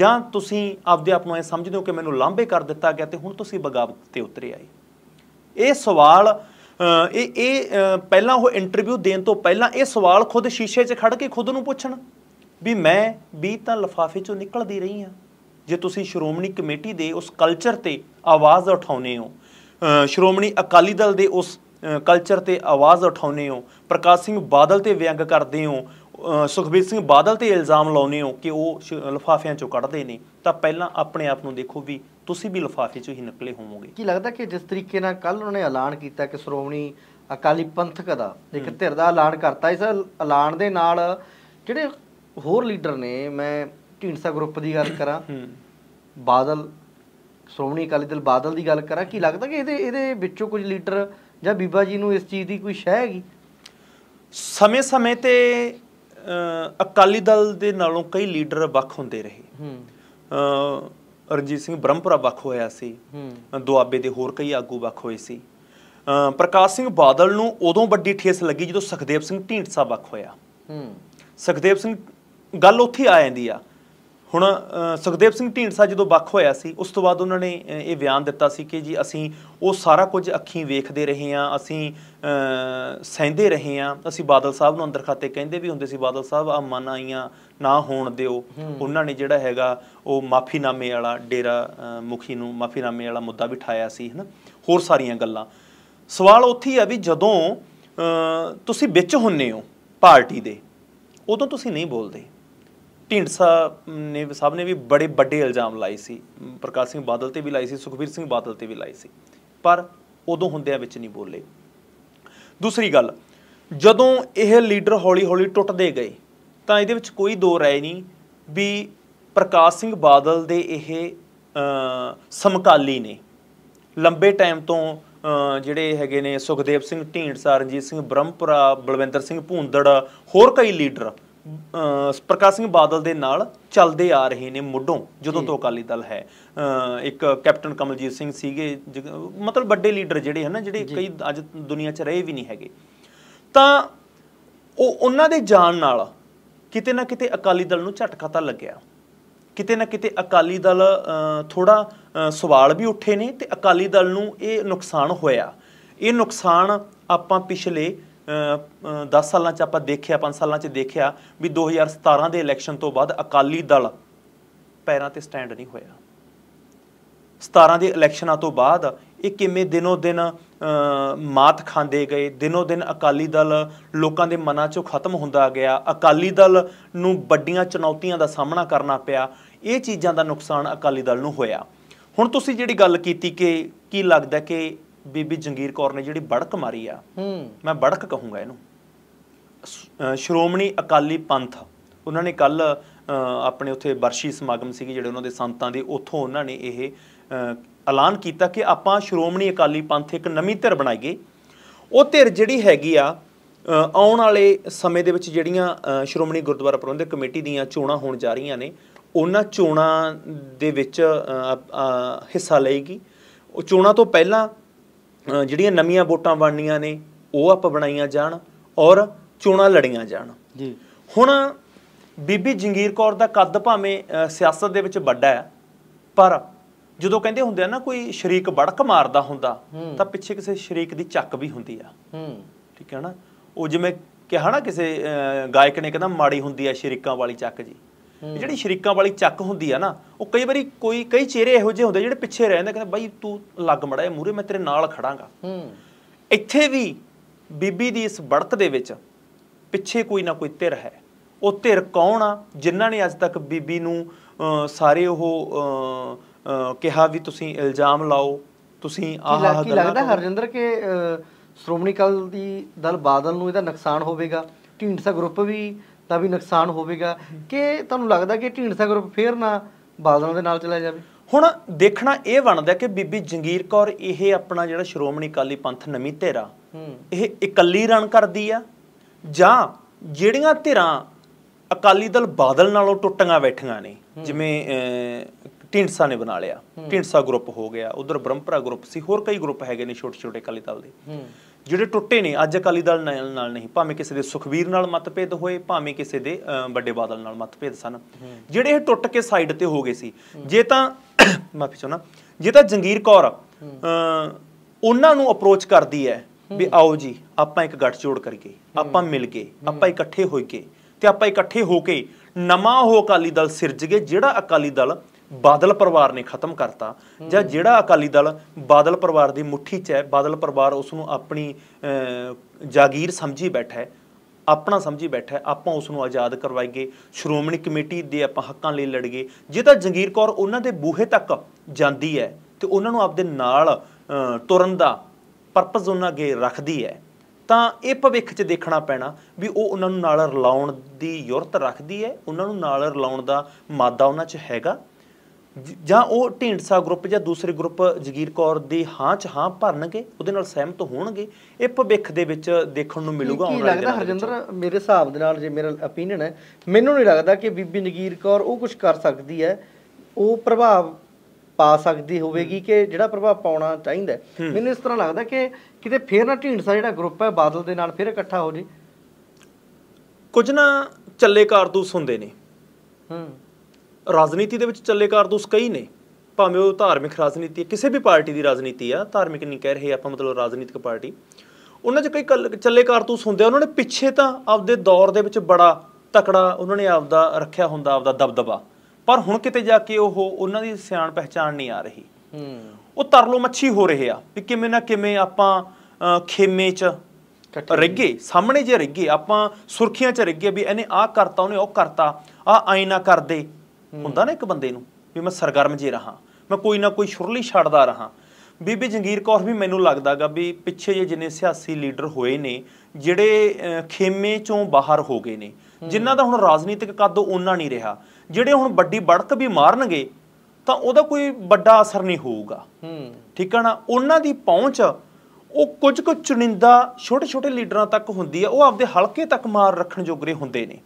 ਜਾਂ ਤੁਸੀਂ ਆਪਦੇ ਆਪ ਨੂੰ ਇਹ ਸਮਝਦੇ ਹੋ ਕਿ ਮੈਨੂੰ ਲਾਂਬੇ ਕਰ ਦਿੱਤਾ ਗਿਆ ਤੇ ਹੁਣ ਤੁਸੀਂ ਬਗਾਵਤ ਤੇ ਉਤਰੇ ਆਏ ਇਹ ਸਵਾਲ ਇਹ ਇਹ ਪਹਿਲਾਂ ਉਹ ਇੰਟਰਵਿਊ ਦੇਣ ਤੋਂ ਪਹਿਲਾਂ ਇਹ ਸਵਾਲ ਖੁਦ ਸ਼ੀਸ਼ੇ 'ਚ ਖੜ ਕੇ ਖੁਦ ਨੂੰ ਪੁੱਛਣ ਵੀ ਮੈਂ ਵੀ ਤਾਂ ਲਫਾਫੇ 'ਚੋਂ ਨਿਕਲਦੀ ਰਹੀ ਹਾਂ ਜੇ ਤੁਸੀਂ ਸ਼੍ਰੋਮਣੀ ਕਮੇਟੀ ਦੇ ਉਸ ਕਲਚਰ ਤੇ ਆਵਾਜ਼ ਉਠਾਉਨੇ ਹੋ ਸ਼੍ਰੋਮਣੀ ਅਕਾਲੀ ਦਲ ਦੇ ਉਸ ਕਲਚਰ ਤੇ ਆਵਾਜ਼ ਉਠਾਉਨੇ ਹੋ ਪ੍ਰਕਾਸ਼ ਸਿੰਘ ਬਾਦਲ ਤੇ ਵਿਅੰਗ ਕਰਦੇ ਹੋ ਸੁਖਬੀਰ ਸਿੰਘ ਬਾਦਲ ਤੇ ਇਲਜ਼ਾਮ ਲਾਉਨੇ ਹੋ ਕਿ ਉਹ ਲਫਾਫਿਆਂ ਚੋਂ ਕੱਢਦੇ ਨੇ ਤਾਂ ਪਹਿਲਾਂ ਆਪਣੇ ਆਪ ਨੂੰ ਦੇਖੋ ਵੀ ਤੁਸੀਂ ਵੀ ਲਫਾਫੇ ਚੋਂ ਹੀ ਨਿਕਲੇ ਹੋਵੋਗੇ ਕੀ ਲੱਗਦਾ ਕਿ ਜਿਸ ਤਰੀਕੇ ਨਾਲ ਕੱਲ ਉਹਨਾਂ ਨੇ ਐਲਾਨ ਕੀਤਾ ਕਿ ਸ਼੍ਰੋਮਣੀ ਅਕਾਲੀ ਪੰਥਕ ਦਾ ਇੱਕ ਧਿਰ ਦਾ ਐਲਾਨ ਕਰਤਾ ਇਸ ਐਲਾਨ ਦੇ ਨਾਲ ਜਿਹੜੇ ਹੋਰ ਲੀਡਰ ਨੇ ਮੈਂ ਢੀਂਡਸਾ ਗਰੁੱਪ ਦੀ ਗੱਲ ਕਰਾਂ ਬਾਦਲ ਸ਼੍ਰੋਮਣੀ ਅਕਾਲੀ ਦਲ ਬਾਦਲ ਦੀ ਗੱਲ ਕਰਾਂ ਕੀ ਲੱਗਦਾ ਕਿ ਇਹਦੇ ਇਹਦੇ ਵਿੱਚੋਂ ਕੁਝ ਲੀਡਰ ਜਾਂ ਬੀਬਾ ਜੀ ਨੂੰ ਇਸ ਚੀਜ਼ ਦੀ ਕੋਈ ਸ਼ੈ ਹੈਗੀ ਸਮੇਂ-ਸਮੇਂ ਤੇ ਅਕਾਲੀ ਦਲ ਦੇ ਨਾਲੋਂ ਕਈ ਲੀਡਰ ਵੱਖ ਹੁੰਦੇ ਰਹੇ ਹੂੰ ਰਣਜੀਤ ਸਿੰਘ ਬ੍ਰਹਮਪੁਰਾ ਵੱਖ ਹੋਇਆ ਸੀ ਦੁਆਬੇ ਦੇ ਹੋਰ ਕਈ ਆਗੂ ਵੱਖ ਹੋਏ ਸੀ ਪ੍ਰਕਾਸ਼ ਸਿੰਘ ਬਾਦਲ ਨੂੰ ਉਦੋਂ ਵੱਡੀ ਠੇਸ ਲੱਗੀ ਜਦੋਂ ਸੁਖਦੇਵ ਸਿੰਘ ਢੀਂਡਸਾ ਵੱਖ ਹੋਇਆ ਹੂੰ ਸੁਖਦੇਵ ਸਿੰਘ ਗੱਲ ਉੱਥੇ ਆ ਜਾਂਦੀ ਆ ਹੁਣ ਸੁਖਦੇਵ ਸਿੰਘ ਢੀਂਡਸਾ ਜਦੋਂ ਵੱਖ ਹੋਇਆ ਸੀ ਉਸ ਤੋਂ ਬਾਅਦ ਉਹਨਾਂ ਨੇ ਇਹ ਬਿਆਨ ਦਿੱਤਾ ਸੀ ਕਿ ਜੀ ਅਸੀਂ ਉਹ ਸਾਰਾ ਕੁਝ ਅੱਖੀਂ ਵੇਖਦੇ ਰਹੇ ਹਾਂ ਅਸੀਂ ਸਹਿੰਦੇ ਰਹੇ ਹਾਂ ਅਸੀਂ ਬਾਦਲ ਸਾਹਿਬ ਨੂੰ ਅੰਦਰ ਖਾਤੇ ਕਹਿੰਦੇ ਵੀ ਹੁੰਦੇ ਸੀ ਬਾਦਲ ਸਾਹਿਬ ਆ ਮਨ ਆਈਆਂ ਨਾ ਹੋਣ ਦਿਓ ਉਹਨਾਂ ਨੇ ਜਿਹੜਾ ਹੈਗਾ ਉਹ ਮਾਫੀਨਾਮੇ ਵਾਲਾ ਡੇਰਾ ਮੁਖੀ ਨੂੰ ਮਾਫੀਨਾਮੇ ਵਾਲਾ ਮੁੱਦਾ ਵੀ ਠਾਇਆ ਸੀ ਹਨਾ ਹੋਰ ਸਾਰੀਆਂ ਗੱਲਾਂ ਸਵਾਲ ਉੱਥੇ ਆ ਵੀ ਜਦੋਂ ਤੁਸੀਂ ਵਿੱਚ ਹੁੰਨੇ ਹੋ ਪਾਰਟੀ ਦੇ ਉਦੋਂ ਤੁਸੀਂ ਨਹੀਂ ਬੋਲਦੇ ਢਿੰਡਸਾ ਨੇ ਸਭ ਨੇ ਵੀ ਬੜੇ ਵੱਡੇ ਇਲਜ਼ਾਮ ਲਾਏ ਸੀ ਪ੍ਰਕਾਸ਼ ਸਿੰਘ ਬਾਦਲ ਤੇ ਵੀ ਲਾਏ ਸੀ ਸੁਖਵੀਰ ਸਿੰਘ ਬਾਦਲ ਤੇ ਵੀ ਲਾਏ ਸੀ ਪਰ ਉਦੋਂ ਹੁੰਦਿਆਂ ਵਿੱਚ ਨਹੀਂ ਬੋਲੇ ਦੂਸਰੀ ਗੱਲ ਜਦੋਂ ਇਹ ਲੀਡਰ ਹੌਲੀ-ਹੌਲੀ ਟੁੱਟਦੇ ਗਏ ਤਾਂ ਇਹਦੇ ਵਿੱਚ ਕੋਈ ਦੋ ਰਾਏ ਨਹੀਂ ਵੀ ਪ੍ਰਕਾਸ਼ ਸਿੰਘ ਬਾਦਲ ਦੇ ਇਹ ਸਮਕਾਲੀ ਨੇ ਲੰਬੇ ਟਾਈਮ ਤੋਂ ਜਿਹੜੇ ਹੈਗੇ ਨੇ ਸੁਖਦੇਵ ਸਿੰਘ ਢੀਂਡਸਾ ਰਣਜੀਤ ਸਿੰਘ ਬ੍ਰਹਮਪੁਰਾ ਬਲਵਿੰਦਰ ਸਿੰਘ ਭੂੰਦੜ ਹੋਰ ਕਈ ਲੀਡਰ ਪ੍ਰਕਾਸ਼ ਸਿੰਘ ਬਾਦਲ ਦੇ ਨਾਲ ਚੱਲਦੇ ਆ ਰਹੇ ਨੇ ਮੁੱਢੋਂ ਜਦੋਂ ਤੋਂ ਅਕਾਲੀ ਦਲ ਹੈ ਇੱਕ ਕੈਪਟਨ ਕਮਲਜੀਤ ਸਿੰਘ ਸੀਗੇ ਮਤਲਬ ਵੱਡੇ ਲੀਡਰ ਜਿਹੜੇ ਹਨ ਜਿਹੜੇ ਕਈ ਅੱਜ ਦੁਨੀਆ 'ਚ ਰਹੇ ਵੀ ਨਹੀਂ ਹੈਗੇ ਤਾਂ ਉਹ ਉਹਨਾਂ ਦੇ ਜਾਣ ਨਾਲ ਕਿਤੇ ਨਾ ਕਿਤੇ ਅਕਾਲੀ ਦਲ ਨੂੰ ਝਟਕਾ ਤਾਂ ਲੱਗਿਆ ਕਿਤੇ ਨਾ ਕਿਤੇ ਅਕਾਲੀ ਦਲ ਥੋੜਾ ਸਵਾਲ ਵੀ ਉੱਠੇ ਨੇ ਤੇ ਅਕਾਲੀ ਦਲ ਨੂੰ ਇਹ ਨੁਕਸਾਨ ਹੋਇਆ ਇਹ ਨੁਕਸਾਨ ਆਪਾਂ ਪਿਛਲੇ 10 ਸਾਲਾਂ 'ਚ ਆਪਾਂ ਦੇਖਿਆ 5 ਸਾਲਾਂ 'ਚ ਦੇਖਿਆ ਵੀ 2017 ਦੇ ਇਲੈਕਸ਼ਨ ਤੋਂ ਬਾਅਦ ਅਕਾਲੀ ਦਲ ਪੈਰਾਂ ਤੇ ਸਟੈਂਡ ਨਹੀਂ ਹੋਇਆ 17 ਦੇ ਇਲੈਕਸ਼ਨਾਂ ਤੋਂ ਬਾਅਦ ਇਹ ਕਿਵੇਂ ਦਿਨੋ ਦਿਨ ਮਾਤ ਖਾਂਦੇ ਗਏ ਦਿਨੋ ਦਿਨ ਅਕਾਲੀ ਦਲ ਲੋਕਾਂ ਦੇ ਮਨਾਂ 'ਚੋਂ ਖਤਮ ਹੁੰਦਾ ਗਿਆ ਅਕਾਲੀ ਦਲ ਨੂੰ ਵੱਡੀਆਂ ਚੁਣੌਤੀਆਂ ਦਾ ਸਾਹਮਣਾ ਕਰਨਾ ਪਿਆ ਇਹ ਚੀਜ਼ਾਂ ਦਾ ਨੁਕਸਾਨ ਅਕਾਲੀ ਦਲ ਨੂੰ ਹੋਇਆ ਹੁਣ ਤੁਸੀਂ ਜਿਹੜੀ ਗੱਲ ਕੀਤੀ ਕਿ ਕੀ ਲੱਗਦਾ ਕਿ ਬੀਬੀ ਜੰਗੀਰ ਕੌਰ ਨੇ ਜਿਹੜੀ ਬੜਕ ਮਾਰੀ ਆ ਹੂੰ ਮੈਂ ਬੜਕ ਕਹੂੰਗਾ ਇਹਨੂੰ ਸ਼੍ਰੋਮਣੀ ਅਕਾਲੀ ਪੰਥ ਉਹਨਾਂ ਨੇ ਕੱਲ ਆਪਣੇ ਉੱਥੇ ਵਰਸ਼ੀ ਸਮਾਗਮ ਸੀ ਜਿਹੜੇ ਉਹਨਾਂ ਦੇ ਸੰਤਾਂ ਦੇ ਉੱਥੋਂ ਉਹਨਾਂ ਨੇ ਇਹ ਐਲਾਨ ਕੀਤਾ ਕਿ ਆਪਾਂ ਸ਼੍ਰੋਮਣੀ ਅਕਾਲੀ ਪੰਥ ਇੱਕ ਨਵੀਂ ਧਿਰ ਬਣਾਈਏ ਉਹ ਧਿਰ ਜਿਹੜੀ ਹੈਗੀ ਆ ਆਉਣ ਵਾਲੇ ਸਮੇਂ ਦੇ ਵਿੱਚ ਜਿਹੜੀਆਂ ਸ਼੍ਰੋਮਣੀ ਗੁਰਦੁਆਰਾ ਪ੍ਰਬੰਧਕ ਕਮੇਟੀ ਦੀਆਂ ਚੋਣਾਂ ਹੋਣ ਜਾ ਰਹੀਆਂ ਨੇ ਉਹਨਾਂ ਚੋਣਾਂ ਦੇ ਵਿੱਚ ਹਿੱਸਾ ਲਏਗੀ ਉਹ ਚੋਣਾਂ ਤੋਂ ਪਹਿਲਾਂ ਜਿਹੜੀਆਂ ਨਵੀਆਂ ਵੋਟਾਂ ਬਣਨੀਆਂ ਨੇ ਉਹ ਆਪ ਬਣਾਈਆਂ ਜਾਣ ਔਰ ਚੋਣਾਂ ਲੜੀਆਂ ਜਾਣ ਜੀ ਹੁਣ ਬੀਬੀ ਜੰਗੀਰ ਕੌਰ ਦਾ ਕੱਦ ਭਾਵੇਂ ਸਿਆਸਤ ਦੇ ਵਿੱਚ ਵੱਡਾ ਹੈ ਪਰ ਜਦੋਂ ਕਹਿੰਦੇ ਹੁੰਦੇ ਆ ਨਾ ਕੋਈ ਸ਼ਰੀਕ ਬੜਕ ਮਾਰਦਾ ਹੁੰਦਾ ਤਾਂ ਪਿੱਛੇ ਕਿਸੇ ਸ਼ਰੀਕ ਦੀ ਚੱਕ ਵੀ ਹੁੰਦੀ ਆ ਠੀਕ ਹੈ ਨਾ ਉਹ ਜਿਵੇਂ ਕਿਹਾ ਨਾ ਕਿਸੇ ਗਾਇਕ ਨੇ ਕਹਿੰਦਾ ਮਾੜੀ ਹੁੰਦੀ ਆ ਸ਼ਰੀਕਾਂ ਵਾਲੀ ਚੱਕ ਜੀ ਜਿਹੜੀ ਸ਼ਰੀਕਾਂ ਵਾਲੀ ਚੱਕ ਹੁੰਦੀ ਆ ਨਾ ਉਹ ਕਈ ਵਾਰੀ ਕੋਈ ਕਈ ਚਿਹਰੇ ਇਹੋ ਜਿਹੇ ਹੁੰਦੇ ਜਿਹੜੇ ਪਿੱਛੇ ਰਹਿੰਦੇ ਕਹਿੰਦੇ ਬਾਈ ਤੂੰ ਲੱਗ ਮੜਾ ਇਹ ਮੂਰੇ ਮੈਂ ਤੇਰੇ ਨਾਲ ਖੜਾਂਗਾ ਇੱਥੇ ਵੀ ਬੀਬੀ ਦੀ ਇਸ ਬੜਤ ਦੇ ਵਿੱਚ ਪਿੱਛੇ ਕੋਈ ਨਾ ਕੋਈ ਧਿਰ ਹੈ ਉਹ ਧਿਰ ਕੌਣ ਆ ਜਿਨ੍ਹਾਂ ਨੇ ਅੱਜ ਤੱਕ ਬੀਬੀ ਨੂੰ ਸਾਰੇ ਉਹ ਕਿਹਾ ਵੀ ਤੁਸੀਂ ਇਲਜ਼ਾਮ ਲਾਓ ਤੁਸੀਂ ਆਹ ਆਹ ਕੀ ਲੱਗਦਾ ਹਰਜਿੰਦਰ ਕਿ ਸ਼੍ਰੋਮਣੀ ਕਾਲ ਦੀ ਦਲ ਬਾਦਲ ਨੂੰ ਇਹਦਾ ਨੁਕਸਾਨ ਹੋਵੇਗਾ ਢੀਂਡਸਾ ਗਰੁੱਪ ਵੀ ਤਾਂ ਵੀ ਨੁਕਸਾਨ ਹੋਵੇਗਾ ਕਿ ਤੁਹਾਨੂੰ ਲੱਗਦਾ ਕਿ ਢੀਂਡਸਾ ਗਰੁੱਪ ਫੇਰ ਨਾ ਬਾਦਲਾਂ ਦੇ ਨਾਲ ਚਲਾ ਜਾਵੇ ਹੁਣ ਦੇਖਣਾ ਇਹ ਬਣਦਾ ਕਿ ਬੀਬੀ ਜੰਗੀਰ ਕੌਰ ਇਹ ਆਪਣਾ ਜਿਹੜਾ ਸ਼੍ਰੋਮਣੀ ਅਕਾਲੀ ਪੰਥ ਨਵੀਂ ਧਿਰਾ ਇਹ ਇਕੱਲੀ ਰਣ ਕਰਦੀ ਆ ਜਾਂ ਜਿਹੜੀਆਂ ਧਿਰਾਂ ਅਕਾਲੀ ਦਲ ਬਾਦਲ ਨਾਲੋਂ ਟੁੱਟੀਆਂ ਬੈਠੀਆਂ ਨੇ ਜਿਵੇਂ ਢਿੰਡਸਾ ਨੇ ਬਣਾ ਲਿਆ ਢਿੰਡਸਾ ਗਰੁੱਪ ਹੋ ਗਿਆ ਉਧਰ ਬ੍ਰਹਮਪਰਾ ਗਰੁੱਪ ਸੀ ਹੋਰ ਕਈ ਗਰੁੱਪ ਹੈਗੇ ਨੇ ਛੋਟੇ ਛੋਟੇ ਅਕਾਲੀ ਦਲ ਦੇ ਜਿਹੜੇ ਟੁੱਟੇ ਨੇ ਅੱਜ ਅਕਾਲੀ ਦਲ ਨਾਲ ਨਹੀਂ ਭਾਵੇਂ ਕਿਸੇ ਦੇ ਸੁਖਵੀਰ ਨਾਲ ਮਤਭੇਦ ਹੋਏ ਭਾਵੇਂ ਕਿਸੇ ਦੇ ਵੱਡੇ ਬਾਦਲ ਨਾਲ ਮਤਭੇਦ ਸਨ ਜਿਹੜੇ ਇਹ ਟੁੱਟ ਕੇ ਸਾਈਡ ਤੇ ਹੋ ਗਏ ਸੀ ਜੇ ਤਾਂ ਮਾਫੀ ਚਾਹਣਾ ਜੇ ਤਾਂ ਜੰਗੀਰ ਕੌਰ ਉਹਨਾਂ ਨੂੰ ਅਪਰੋਚ ਕਰਦੀ ਹੈ ਵੀ ਆਓ ਜੀ ਆਪਾਂ ਇੱਕ ਗੱਠਜੋੜ ਕਰੀਏ ਆਪਾਂ ਮਿਲ ਕੇ ਆਪਾਂ ਇਕੱਠੇ ਹੋ ਕੇ ਤੇ ਆਪਾਂ ਇਕੱਠੇ ਹੋ ਕੇ ਨਵਾਂ ਹੋ ਅਕਾਲੀ ਦਲ ਸਿਰਜ ਗਏ ਜਿਹੜਾ ਅਕਾਲੀ ਦਲ ਬਾਦਲ ਪਰਿਵਾਰ ਨੇ ਖਤਮ ਕਰਤਾ ਜਾਂ ਜਿਹੜਾ ਅਕਾਲੀ ਦਲ ਬਾਦਲ ਪਰਿਵਾਰ ਦੀ ਮੁਠੀ 'ਚ ਹੈ ਬਾਦਲ ਪਰਿਵਾਰ ਉਸ ਨੂੰ ਆਪਣੀ ਜਾਗੀਰ ਸਮਝੀ ਬੈਠਾ ਹੈ ਆਪਣਾ ਸਮਝੀ ਬੈਠਾ ਆਪਾਂ ਉਸ ਨੂੰ ਆਜ਼ਾਦ ਕਰਵਾਈਏ ਸ਼੍ਰੋਮਣੀ ਕਮੇਟੀ ਦੇ ਆਪਾਂ ਹੱਕਾਂ ਲਈ ਲੜੀਏ ਜੇ ਤਾਂ ਜੰਗੀਰ ਕੌਰ ਉਹਨਾਂ ਦੇ ਬੂਹੇ ਤੱਕ ਜਾਂਦੀ ਹੈ ਤੇ ਉਹਨਾਂ ਨੂੰ ਆਪਦੇ ਨਾਲ ਤੁਰਨ ਦਾ ਪਰਪਸ ਉਹਨਾਂ ਅੱਗੇ ਰੱਖਦੀ ਹੈ ਤਾਂ ਇਹ ਭਵਿੱਖ 'ਚ ਦੇਖਣਾ ਪੈਣਾ ਵੀ ਉਹ ਉਹਨਾਂ ਨੂੰ ਨਾਲ ਰਲਾਉਣ ਦੀ ਯੁਰਤ ਰੱਖਦੀ ਹੈ ਉਹਨਾਂ ਨੂੰ ਨਾਲ ਰਲਾਉਣ ਦਾ ਮਾਦਾ ਉਹਨਾਂ 'ਚ ਹੈਗਾ ਜਾਂ ਉਹ ਢੀਂਡਸਾ ਗਰੁੱਪ ਜਾਂ ਦੂਸਰੇ ਗਰੁੱਪ ਜਗੀਰ ਕੌਰ ਦੀ ਹਾਂ ਚ ਹਾਂ ਭਰਨਗੇ ਉਹਦੇ ਨਾਲ ਸਹਿਮਤ ਹੋਣਗੇ ਇਹ ਭਵਿੱਖ ਦੇ ਵਿੱਚ ਦੇਖਣ ਨੂੰ ਮਿਲੂਗਾ ਆਉਣ ਵਾਲੇ ਦਿਨਾਂ ਵਿੱਚ ਹਰਜਿੰਦਰ ਮੇਰੇ ਹਿਸਾਬ ਦੇ ਨਾਲ ਜੇ ਮੇਰਾ opinion ਹੈ ਮੈਨੂੰ ਨਹੀਂ ਲੱਗਦਾ ਕਿ ਬੀਬੀ ਜਗੀਰ ਕੌਰ ਉਹ ਕੁਝ ਕਰ ਸਕਦੀ ਹੈ ਉਹ ਪ੍ਰਭਾਵ ਪਾ ਸਕਦੀ ਹੋਵੇਗੀ ਕਿ ਜਿਹੜਾ ਪ੍ਰਭਾਵ ਪਾਉਣਾ ਚਾਹੀਦਾ ਮੈਨੂੰ ਇਸ ਤਰ੍ਹਾਂ ਲੱਗਦਾ ਕਿ ਕਿਤੇ ਫੇਰ ਨਾ ਢੀਂਡਸਾ ਜਿਹੜਾ ਗਰੁੱਪ ਹੈ ਬਾਦਲ ਦੇ ਨਾਲ ਫੇਰ ਇਕੱਠਾ ਹੋ ਜੇ ਕੁਝ ਨਾ ਚੱਲੇ ਕਾਰਤੂਸ ਹੁੰਦੇ ਨੇ ਹੂੰ ਰਾਜਨੀਤੀ ਦੇ ਵਿੱਚ ਚੱਲੇ ਕਾਰਤੂਸ ਕਈ ਨੇ ਭਾਵੇਂ ਉਹ ਧਾਰਮਿਕ ਰਾਜਨੀਤੀ ਕਿਸੇ ਵੀ ਪਾਰਟੀ ਦੀ ਰਾਜਨੀਤੀ ਆ ਧਾਰਮਿਕ ਨਹੀਂ ਕਹਿ ਰਹੇ ਆਪਾਂ ਮਤਲਬ ਰਾਜਨੀਤਿਕ ਪਾਰਟੀ ਉਹਨਾਂ 'ਚ ਕਈ ਚੱਲੇ ਕਾਰਤੂਸ ਹੁੰਦੇ ਆ ਉਹਨਾਂ ਨੇ ਪਿੱਛੇ ਤਾਂ ਆਪਦੇ ਦੌਰ ਦੇ ਵਿੱਚ ਬੜਾ ਤਕੜਾ ਉਹਨਾਂ ਨੇ ਆਪਦਾ ਰੱਖਿਆ ਹੁੰਦਾ ਆਪਦਾ ਦਬਦਬਾ ਪਰ ਹੁਣ ਕਿਤੇ ਜਾ ਕੇ ਉਹ ਉਹਨਾਂ ਦੀ ਸਿਆਣ ਪਹਿਚਾਣ ਨਹੀਂ ਆ ਰਹੀ ਉਹ ਤਰਲੋ ਮੱਛੀ ਹੋ ਰਹੇ ਆ ਕਿ ਕਿਵੇਂ ਨਾ ਕਿਵੇਂ ਆਪਾਂ ਖੇਮੇ 'ਚ ਰੱਗੇ ਸਾਹਮਣੇ ਜੇ ਰੱਗੇ ਆਪਾਂ ਸੁਰਖੀਆਂ 'ਚ ਰੱਗੇ ਵੀ ਇਹਨੇ ਆਹ ਕਰਤਾ ਉਹਨੇ ਉਹ ਕਰਤਾ ਆ ਆਇਨਾ ਕਰਦੇ ਹੁੰਦਾ ਨਾ ਇੱਕ ਬੰਦੇ ਨੂੰ ਵੀ ਮੈਂ ਸਰਗਰਮ ਜੇ ਰਹਾ ਮੈਂ ਕੋਈ ਨਾ ਕੋਈ ਸ਼ੁਰਲੀ ਛੱਡਦਾ ਰਹਾ ਬੀਬੀ ਜੰਗੀਰ ਕੌਰ ਵੀ ਮੈਨੂੰ ਲੱਗਦਾਗਾ ਵੀ ਪਿੱਛੇ ਜੇ ਜਿੰਨੇ ਸਿਆਸੀ ਲੀਡਰ ਹੋਏ ਨੇ ਜਿਹੜੇ ਖੇਮੇ ਚੋਂ ਬਾਹਰ ਹੋ ਗਏ ਨੇ ਜਿਨ੍ਹਾਂ ਦਾ ਹੁਣ ਰਾਜਨੀਤਿਕ ਕੱਦ ਉਹਨਾਂ ਨਹੀਂ ਰਿਹਾ ਜਿਹੜੇ ਹੁਣ ਵੱਡੀ ਬੜਤ ਵੀ ਮਾਰਨਗੇ ਤਾਂ ਉਹਦਾ ਕੋਈ ਵੱਡਾ ਅਸਰ ਨਹੀਂ ਹੋਊਗਾ ਠੀਕ ਹੈ ਨਾ ਉਹਨਾਂ ਦੀ ਪਹੁੰਚ ਉਹ ਕੁਝ ਕੁ ਚੁਣਿੰਦਾ ਛੋਟੇ ਛੋਟੇ ਲੀਡਰਾਂ ਤੱਕ ਹੁੰਦੀ ਆ ਉਹ ਆਪਦੇ ਹਲਕੇ ਤੱਕ ਮਾਰ ਰੱਖਣ ਜੋਗਰੇ ਹੁੰਦੇ ਨੇ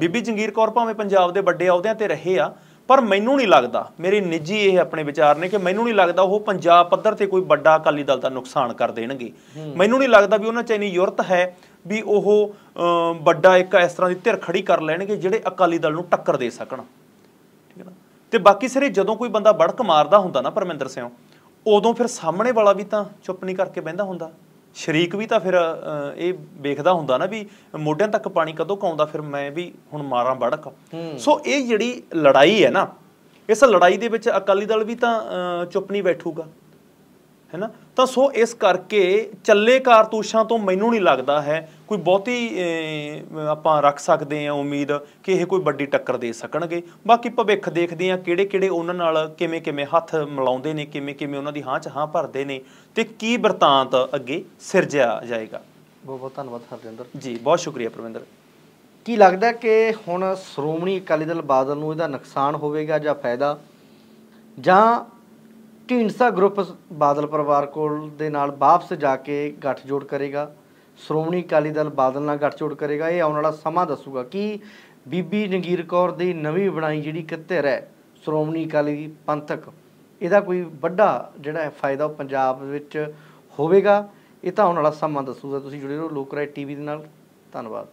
ਬੀਬੀ ਜੰਗੀਰ ਕੌਰ ਭਾਵੇਂ ਪੰਜਾਬ ਦੇ ਵੱਡੇ ਅਹੁਦਿਆਂ ਤੇ ਰਹੇ ਆ ਪਰ ਮੈਨੂੰ ਨਹੀਂ ਲੱਗਦਾ ਮੇਰੇ ਨਿੱਜੀ ਇਹ ਆਪਣੇ ਵਿਚਾਰ ਨੇ ਕਿ ਮੈਨੂੰ ਨਹੀਂ ਲੱਗਦਾ ਉਹ ਪੰਜਾਬ ਪੱਧਰ ਤੇ ਕੋਈ ਵੱਡਾ ਅਕਾਲੀ ਦਲ ਦਾ ਨੁਕਸਾਨ ਕਰ ਦੇਣਗੇ ਮੈਨੂੰ ਨਹੀਂ ਲੱਗਦਾ ਵੀ ਉਹਨਾਂ ਚ ਇਨੀ ਯੁਰਤ ਹੈ ਵੀ ਉਹ ਵੱਡਾ ਇੱਕ ਇਸ ਤਰ੍ਹਾਂ ਦੀ ਧਿਰ ਖੜੀ ਕਰ ਲੈਣਗੇ ਜਿਹੜੇ ਅਕਾਲੀ ਦਲ ਨੂੰ ਟੱਕਰ ਦੇ ਸਕਣ ਠੀਕ ਹੈ ਨਾ ਤੇ ਬਾਕੀ ਸਾਰੇ ਜਦੋਂ ਕੋਈ ਬੰਦਾ ਬੜਕ ਮਾਰਦਾ ਹੁੰਦਾ ਨਾ ਪਰਮਿੰਦਰ ਸਿੰਘ ਉਦੋਂ ਫਿਰ ਸਾਹਮਣੇ ਵਾਲਾ ਵੀ ਤਾਂ ਚੁੱਪ ਨਹੀਂ ਕਰਕੇ ਬੈੰਦਾ ਹੁੰਦਾ ਸ਼ਰੀਕ ਵੀ ਤਾਂ ਫਿਰ ਇਹ ਵੇਖਦਾ ਹੁੰਦਾ ਨਾ ਵੀ ਮੋਢਿਆਂ ਤੱਕ ਪਾਣੀ ਕਦੋਂ ਕਾਉਂਦਾ ਫਿਰ ਮੈਂ ਵੀ ਹੁਣ ਮਾਰਾਂ ਬੜਕ ਸੋ ਇਹ ਜਿਹੜੀ ਲੜਾਈ ਹੈ ਨਾ ਇਸ ਲੜਾਈ ਦੇ ਵਿੱਚ ਅਕਾਲੀ ਦਲ ਵੀ ਤਾਂ ਚੁੱਪ ਨਹੀਂ ਬੈਠੂਗਾ ਹੈਨਾ ਤਾਂ ਸੋ ਇਸ ਕਰਕੇ ਚੱਲੇ ਕਾਰਤੂਸ਼ਾਂ ਤੋਂ ਮੈਨੂੰ ਨਹੀਂ ਲੱਗਦਾ ਹੈ ਕੋਈ ਬਹੁਤੀ ਆਪਾਂ ਰੱਖ ਸਕਦੇ ਆ ਉਮੀਦ ਕਿ ਇਹ ਕੋਈ ਵੱਡੀ ਟੱਕਰ ਦੇ ਸਕਣਗੇ ਬਾਕੀ ਭਵਿੱਖ ਦੇਖਦੇ ਆ ਕਿਹੜੇ ਕਿਹੜੇ ਉਹਨਾਂ ਨਾਲ ਕਿਵੇਂ ਕਿਵੇਂ ਹੱਥ ਮਿਲਾਉਂਦੇ ਨੇ ਕਿਵੇਂ ਕਿਵੇਂ ਉਹਨਾਂ ਦੀ ਹਾਂ ਚ ਹਾਂ ਭਰਦੇ ਨੇ ਤੇ ਕੀ ਵਰਤਾਂਤ ਅੱਗੇ ਸਿਰਜਿਆ ਜਾਏਗਾ ਬਹੁਤ ਬਹੁਤ ਧੰਨਵਾਦ ਹਰਜਿੰਦਰ ਜੀ ਬਹੁਤ ਸ਼ੁਕਰੀਆ ਪ੍ਰਵਿੰਦਰ ਕੀ ਲੱਗਦਾ ਕਿ ਹੁਣ ਸ਼੍ਰੋਮਣੀ ਅਕਾਲੀ ਦਲ ਬਾਦਲ ਨੂੰ ਇਹਦਾ ਨੁਕਸਾਨ ਹੋਵੇਗਾ ਜਾਂ ਫਾਇਦਾ ਜਾਂ ਢੀਂਡਸਾ ਗਰੁੱਪ ਬਾਦਲ ਪਰਿਵਾਰ ਕੋਲ ਦੇ ਨਾਲ ਵਾਪਸ ਜਾ ਕੇ ਗੱਠਜੋੜ ਕਰੇਗਾ ਸ਼੍ਰੋਮਣੀ ਅਕਾਲੀ ਦਲ ਬਾਦਲ ਨਾਲ ਗੱਠਜੋੜ ਕਰੇਗਾ ਇਹ ਆਉਣ ਵਾਲਾ ਸਮਾਂ ਦੱਸੂਗਾ ਕਿ ਬੀਬੀ ਨਗੀਰ ਕੌਰ ਦੀ ਨਵੀਂ ਬਣਾਈ ਜਿਹੜੀ ਕਿੱਤਰ ਹੈ ਸ਼੍ਰੋਮਣੀ ਅਕਾਲੀ ਪੰਥਕ ਇਹਦਾ ਕੋਈ ਵੱਡਾ ਜਿਹੜਾ ਫਾਇਦਾ ਪੰਜਾਬ ਵਿੱਚ ਹੋਵੇਗਾ ਇਹ ਤਾਂ ਆਉਣ ਵਾਲਾ ਸਮਾਂ ਦੱਸੂਗਾ ਤੁਸੀਂ ਜੁੜੇ ਰਹੋ ਲੋਕ ਰਾਏ ਟੀਵੀ ਦੇ ਨਾਲ ਧੰਨਵਾਦ